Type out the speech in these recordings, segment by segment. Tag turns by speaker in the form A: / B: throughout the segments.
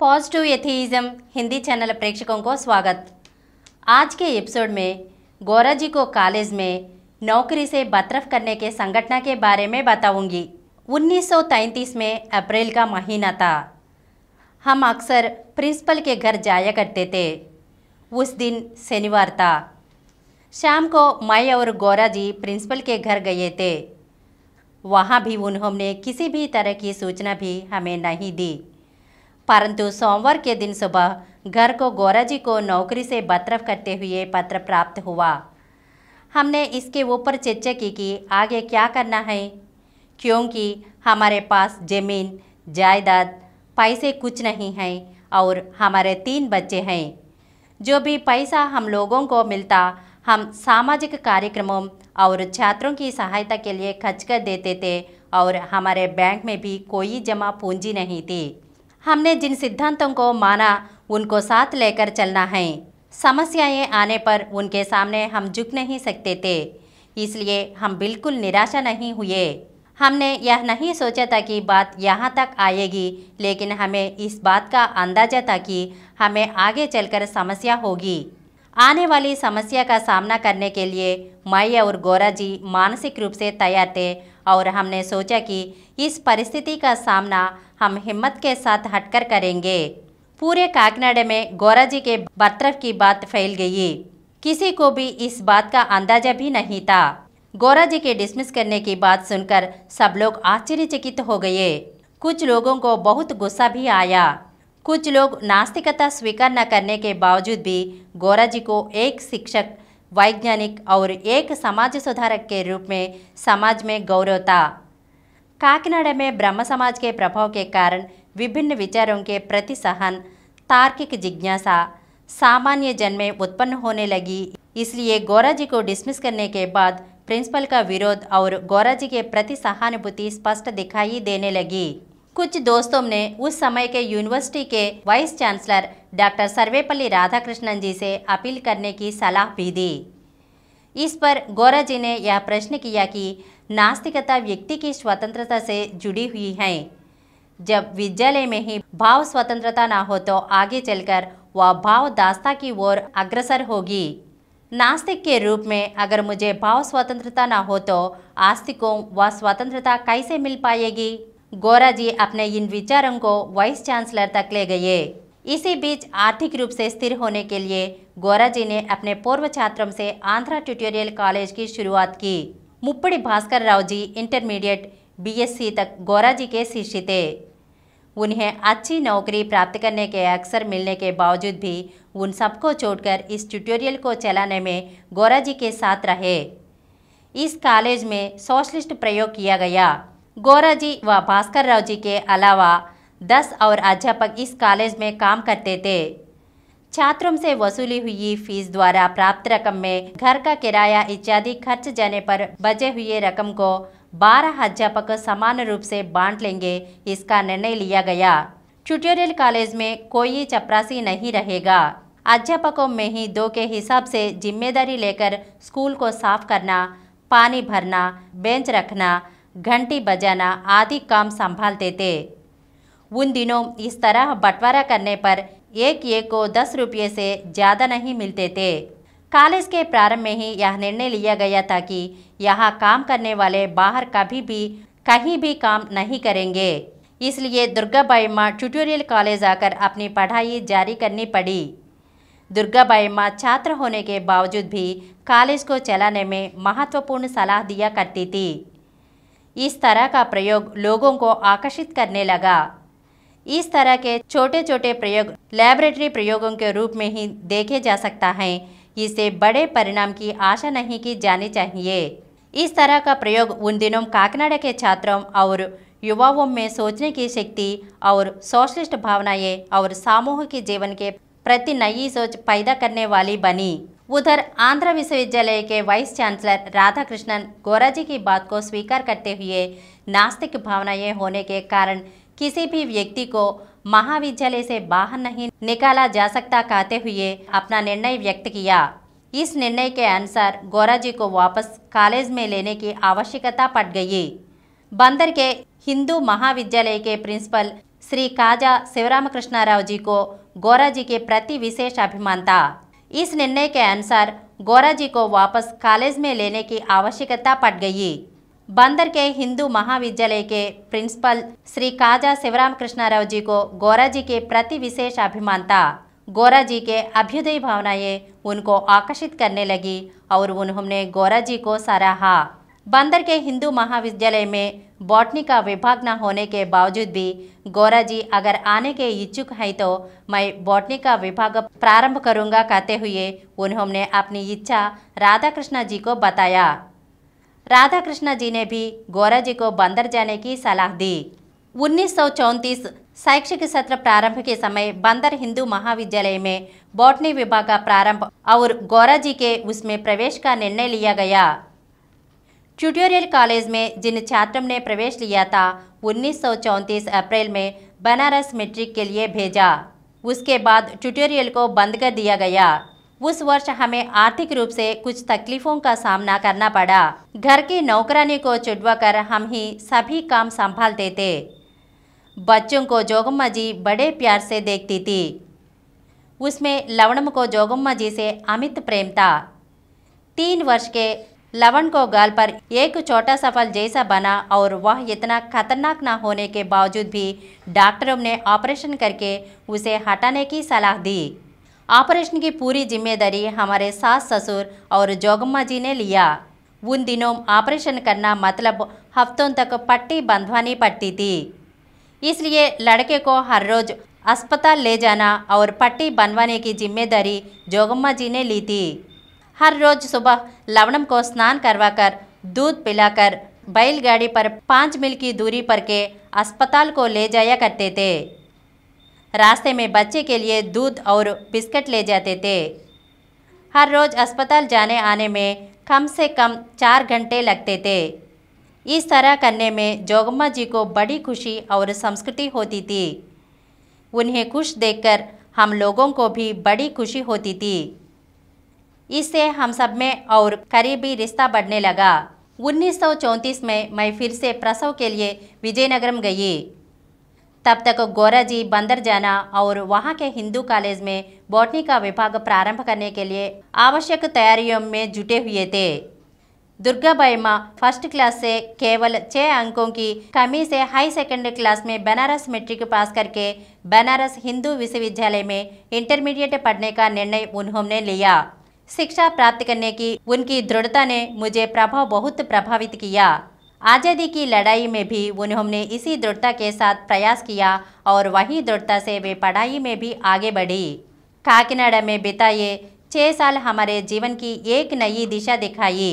A: Positive एथीइज्म Hindi channel प्रेक्षकों को स्वागत आज के एपिसोड में गौरा जी को कॉलेज में नौकरी से बतरफ करने के संगठन के बारे में बताऊंगी 1933 में अप्रैल का महीना था हम अक्सर प्रिंसिपल के घर जाया करते थे उस दिन शनिवार था शाम को मैं और गौरा जी प्रिंसिपल के घर गए थे वहाँ भी उन्होंने किसी भी तरह की सूचना भी हमें नहीं दी परंतु सोमवार के दिन सुबह घर को गौरा जी को नौकरी से बतरफ करते हुए पत्र प्राप्त हुआ हमने इसके ऊपर चर्चा की कि आगे क्या करना है क्योंकि हमारे पास ज़मीन जायदाद पैसे कुछ नहीं हैं और हमारे तीन बच्चे हैं जो भी पैसा हम लोगों को मिलता हम सामाजिक कार्यक्रमों और छात्रों की सहायता के लिए खर्च कर देते थे और हमारे बैंक में भी कोई जमा पूंजी नहीं थी हमने जिन सिद्धांतों को माना उनको साथ लेकर चलना है समस्याएं आने पर उनके सामने हम झुक नहीं सकते थे इसलिए हम बिल्कुल निराशा नहीं हुए हमने यह नहीं सोचा था कि बात यहाँ तक आएगी लेकिन हमें इस बात का अंदाजा था कि हमें आगे चलकर समस्या होगी आने वाली समस्या का सामना करने के लिए मैं और गोरा जी मानसिक रूप से तैयार थे और हमने सोचा कि इस परिस्थिति का सामना हम हिम्मत के साथ हटकर करेंगे पूरे काकनाडे में गौरा जी के बर्तरफ की बात फैल गई किसी को भी इस बात का अंदाजा भी नहीं था गौरा जी के डिसमिस करने की बात सुनकर सब लोग आश्चर्यचकित हो गए कुछ लोगों को बहुत गुस्सा भी आया कुछ लोग नास्तिकता स्वीकार न करने के बावजूद भी गौरा जी को एक शिक्षक वैज्ञानिक और एक समाज सुधारक के रूप में समाज में गौरव था काकीनाड में ब्रह्म समाज के प्रभाव के कारण विभिन्न विचारों के प्रति सहन तार्किक जिज्ञासा सामान्य जन में उत्पन्न होने लगी इसलिए गौरा जी को डिसमिस करने के बाद प्रिंसिपल का विरोध और गौरा जी के प्रति सहानुभूति स्पष्ट दिखाई देने लगी कुछ दोस्तों ने उस समय के यूनिवर्सिटी के vice chancellor doctor Sarvepalli Radhakrishnan ji से अपील करने की सलाह भी दी इस पर गौरा जी ने यह प्रश्न किया कि नास्तिकता व्यक्ति की स्वतंत्रता से जुड़ी हुई है जब विद्यालय में ही भाव स्वतंत्रता ना हो तो आगे चलकर वह भाव दास्ता की ओर अग्रसर होगी नास्तिक के रूप में अगर मुझे भाव स्वतंत्रता ना हो तो आस्तिकों व स्वतंत्रता कैसे मिल पाएगी गौरा जी अपने इन विचारों को वाइस चांसलर तक ले गए इसी बीच आर्थिक रूप से स्थिर होने के लिए गौरा जी ने अपने पूर्व छात्रों से आंध्रा ट्यूटोरियल कॉलेज की शुरुआत की मुप्पड़ी भास्कर राव जी इंटरमीडिएट बीएससी तक गौरा जी के शिष्य थे उन्हें अच्छी नौकरी प्राप्त करने के अवसर मिलने के बावजूद भी उन सबको छोड़कर इस ट्यूटोरियल को चलाने में गौरा जी के साथ रहे इस कॉलेज में सोशलिस्ट प्रयोग किया गया गौरा जी व भास्कर राव जी के अलावा दस और अध्यापक इस कॉलेज में काम करते थे छात्रों से वसूली हुई फीस द्वारा प्राप्त रकम में घर का किराया इत्यादि खर्च जाने पर बचे हुए रकम को बारह अध्यापक समान रूप से बांट लेंगे इसका निर्णय लिया गया ट्यूटोरियल कॉलेज में कोई चपरासी नहीं रहेगा अध्यापकों में ही दो के हिसाब से जिम्मेदारी लेकर स्कूल को साफ करना पानी भरना बेंच रखना घंटी बजाना आदि काम संभालते थे उन दिनों इस तरह बंटवारा करने पर एक एक को दस रुपये से ज़्यादा नहीं मिलते थे कॉलेज के प्रारंभ में ही यह निर्णय लिया गया था कि यहाँ काम करने वाले बाहर कभी भी कहीं भी काम नहीं करेंगे इसलिए दुर्गाबाई माँ ट्यूटोरियल कॉलेज आकर अपनी पढ़ाई जारी करनी पड़ी दुर्गाबाई माँ छात्र होने के बावजूद भी कॉलेज को चलाने में महत्वपूर्ण सलाह दिया करती थी इस तरह का प्रयोग लोगों को आकर्षित करने लगा इस तरह के छोटे छोटे प्रयोग लैबोरेटरी प्रयोगों के रूप में ही देखे जा सकता है इसे बड़े परिणाम की आशा नहीं की जानी चाहिए इस तरह का प्रयोग उन दिनों काकनाडा के छात्रों और युवाओं में सोचने की शक्ति और सोशलिस्ट भावनाएं और सामूहिक जीवन के प्रति नई सोच पैदा करने वाली बनी उधर आंध्र विश्वविद्यालय के वाइस चांसलर राधाकृष्णन गोराजी की बात को स्वीकार करते हुए नास्तिक भावनाएं होने के कारण किसी भी व्यक्ति को महाविद्यालय से बाहर नहीं निकाला जा सकता कहते हुए अपना निर्णय व्यक्त किया इस निर्णय के अनुसार गोरा जी को वापस कॉलेज में लेने की आवश्यकता पड़ गई बंदर के हिंदू महाविद्यालय के प्रिंसिपल श्री काजा शिवराम कृष्णाराव जी को गोरा जी के प्रति विशेष अभिमान था इस निर्णय के अनुसार गोरा जी को वापस कॉलेज में लेने की आवश्यकता पड़ गई बंदर के हिंदू महाविद्यालय के प्रिंसिपल श्री काजा शिवराम कृष्णाराव जी को गौरा जी के प्रति विशेष अभिमान था गौरा जी के अभ्युदय भावनाएं उनको आकर्षित करने लगी और उन्होंने गौरा जी को सराहा बंदर के हिंदू महाविद्यालय में बॉटनी का विभाग न होने के बावजूद भी गौरा जी अगर आने के इच्छुक हैं तो मैं बॉटनी का विभाग प्रारंभ करूंगा कहते हुए उन्होंने अपनी इच्छा राधा कृष्णा जी को बताया राधाकृष्ण जी ने भी गौरा जी को बंदर जाने की सलाह दी उन्नीस शैक्षिक सत्र प्रारंभ के समय बंदर हिंदू महाविद्यालय में बॉटनी विभाग का प्रारंभ और गौरा जी के उसमें प्रवेश का निर्णय लिया गया ट्यूटोरियल कॉलेज में जिन छात्रों ने प्रवेश लिया था उन्नीस अप्रैल में बनारस मेट्रिक के लिए भेजा उसके बाद ट्यूटोरियल को बंद कर दिया गया उस वर्ष हमें आर्थिक रूप से कुछ तकलीफों का सामना करना पड़ा घर की नौकरानी को चुटवा कर हम ही सभी काम संभालते थे बच्चों को जोगम्मा जी बड़े प्यार से देखती थी उसमें लवणम को जोगम्मा जी से अमित प्रेम था तीन वर्ष के लवण को गाल पर एक छोटा सफल जैसा बना और वह इतना खतरनाक ना होने के बावजूद भी डॉक्टरों ने ऑपरेशन करके उसे हटाने की सलाह दी ऑपरेशन की पूरी जिम्मेदारी हमारे सास ससुर और जोगम्मा जी ने लिया उन दिनों ऑपरेशन करना मतलब हफ्तों तक पट्टी बंधवानी पड़ती थी इसलिए लड़के को हर रोज अस्पताल ले जाना और पट्टी बनवाने की जिम्मेदारी जोगम्मा जी ने ली थी हर रोज सुबह लवणम को स्नान करवाकर दूध पिलाकर बैलगाड़ी पर पाँच मील की दूरी पर के अस्पताल को ले जाया करते थे रास्ते में बच्चे के लिए दूध और बिस्किट ले जाते थे हर रोज़ अस्पताल जाने आने में कम से कम चार घंटे लगते थे इस तरह करने में जोगम्मा जी को बड़ी खुशी और संस्कृति होती थी उन्हें खुश देखकर हम लोगों को भी बड़ी खुशी होती थी इससे हम सब में और करीबी रिश्ता बढ़ने लगा 1934 में मैं फिर से प्रसव के लिए विजयनगरम गई तब तक गौरा जी बंदर जाना और वहां के हिंदू कॉलेज में बॉटनी का विभाग प्रारंभ करने के लिए आवश्यक तैयारियों में जुटे हुए थे दुर्गा बाई माँ फर्स्ट क्लास से केवल छः अंकों की कमी से हाई सेकेंडरी क्लास में बनारस मेट्रिक पास करके बनारस हिंदू विश्वविद्यालय में इंटरमीडिएट पढ़ने का निर्णय उन्होंने लिया शिक्षा प्राप्त करने की उनकी दृढ़ता ने मुझे प्रभाव बहुत प्रभावित किया आज़ादी की लड़ाई में भी उन्होंने इसी दृढ़ता के साथ प्रयास किया और वही दृढ़ता से वे पढ़ाई में भी आगे बढ़ी काकीनाडा में बिताए छः साल हमारे जीवन की एक नई दिशा दिखाई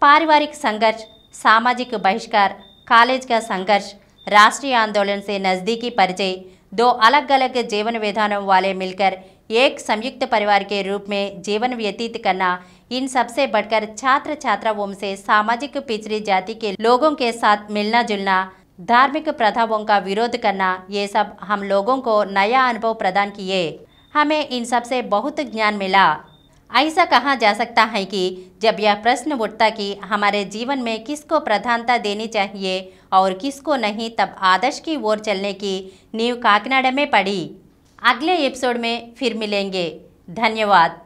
A: पारिवारिक संघर्ष सामाजिक बहिष्कार कॉलेज का संघर्ष राष्ट्रीय आंदोलन से नज़दीकी परिचय दो अलग अलग जीवन विधानों वाले मिलकर एक संयुक्त परिवार के रूप में जीवन व्यतीत करना इन सबसे बढ़कर छात्र छात्राओं से सामाजिक पिछड़ी जाति के लोगों के साथ मिलना जुलना धार्मिक प्रथाओं का विरोध करना ये सब हम लोगों को नया अनुभव प्रदान किए हमें इन सब से बहुत ज्ञान मिला ऐसा कहा जा सकता है कि जब यह प्रश्न उठता कि हमारे जीवन में किसको प्रधानता देनी चाहिए और किसको नहीं तब आदर्श की ओर चलने की नींव काकनाडा में पड़ी अगले एपिसोड में फिर मिलेंगे धन्यवाद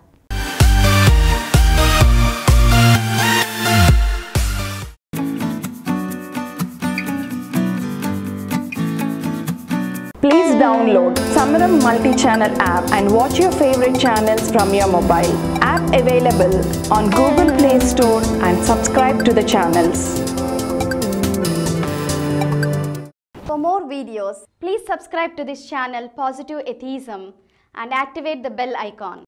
A: Please download Samaram multi-channel app and watch your favorite channels from your mobile. App available on Google Play Store and subscribe to the channels. videos, please subscribe to this channel Positive Atheism and activate the bell icon.